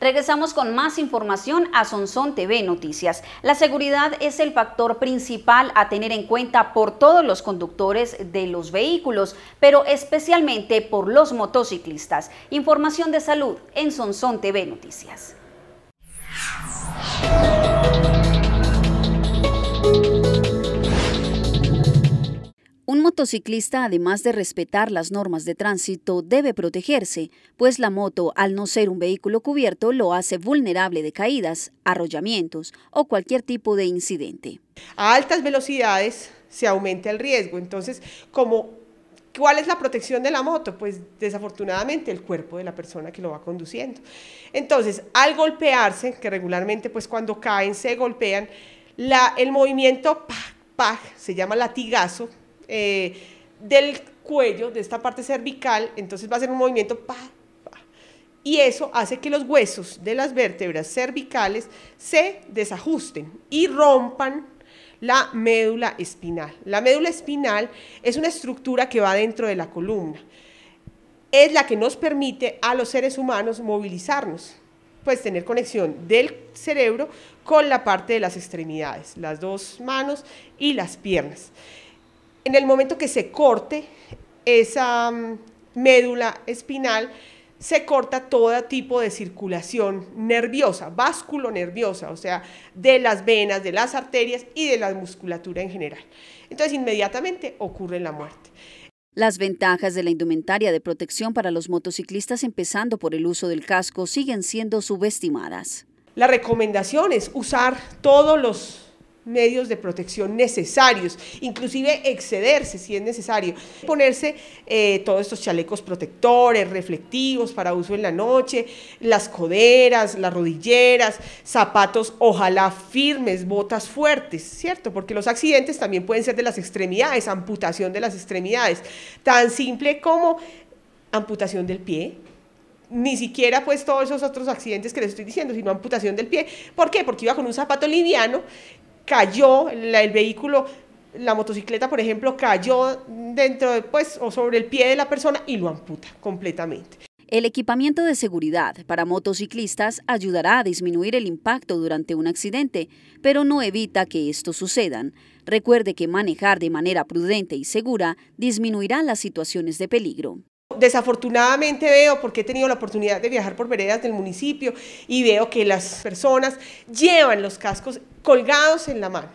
Regresamos con más información a Sonson TV Noticias. La seguridad es el factor principal a tener en cuenta por todos los conductores de los vehículos, pero especialmente por los motociclistas. Información de salud en Sonson TV Noticias. El motociclista, además de respetar las normas de tránsito, debe protegerse, pues la moto, al no ser un vehículo cubierto, lo hace vulnerable de caídas, arrollamientos o cualquier tipo de incidente. A altas velocidades se aumenta el riesgo, entonces como ¿Cuál es la protección de la moto? Pues desafortunadamente el cuerpo de la persona que lo va conduciendo. Entonces, al golpearse, que regularmente pues cuando caen se golpean, el movimiento pa pa se llama latigazo, eh, del cuello, de esta parte cervical, entonces va a ser un movimiento pa, y eso hace que los huesos de las vértebras cervicales se desajusten y rompan la médula espinal. La médula espinal es una estructura que va dentro de la columna. Es la que nos permite a los seres humanos movilizarnos, pues tener conexión del cerebro con la parte de las extremidades, las dos manos y las piernas en el momento que se corte esa mm, médula espinal, se corta todo tipo de circulación nerviosa, vasculonerviosa, nerviosa, o sea, de las venas, de las arterias y de la musculatura en general. Entonces, inmediatamente ocurre la muerte. Las ventajas de la indumentaria de protección para los motociclistas, empezando por el uso del casco, siguen siendo subestimadas. La recomendación es usar todos los medios de protección necesarios, inclusive excederse si es necesario, ponerse eh, todos estos chalecos protectores, reflectivos para uso en la noche, las coderas, las rodilleras, zapatos ojalá firmes, botas fuertes, ¿cierto? Porque los accidentes también pueden ser de las extremidades, amputación de las extremidades, tan simple como amputación del pie, ni siquiera pues todos esos otros accidentes que les estoy diciendo, sino amputación del pie. ¿Por qué? Porque iba con un zapato liviano cayó el vehículo, la motocicleta, por ejemplo, cayó dentro pues, o sobre el pie de la persona y lo amputa completamente. El equipamiento de seguridad para motociclistas ayudará a disminuir el impacto durante un accidente, pero no evita que esto sucedan. Recuerde que manejar de manera prudente y segura disminuirá las situaciones de peligro desafortunadamente veo, porque he tenido la oportunidad de viajar por veredas del municipio y veo que las personas llevan los cascos colgados en la mano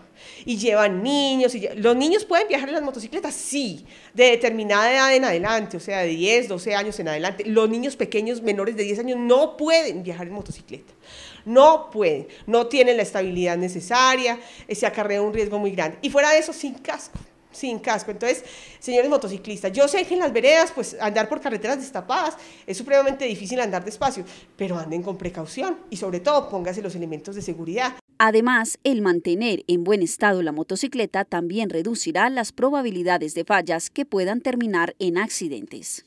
y llevan niños. Y ¿Los niños pueden viajar en las motocicletas? Sí, de determinada edad en adelante, o sea, de 10, 12 años en adelante. Los niños pequeños menores de 10 años no pueden viajar en motocicleta. No pueden, no tienen la estabilidad necesaria, eh, se acarrea un riesgo muy grande. Y fuera de eso, sin casco sin casco. Entonces, señores motociclistas, yo sé que en las veredas, pues andar por carreteras destapadas es supremamente difícil andar despacio, pero anden con precaución y sobre todo póngase los elementos de seguridad. Además, el mantener en buen estado la motocicleta también reducirá las probabilidades de fallas que puedan terminar en accidentes.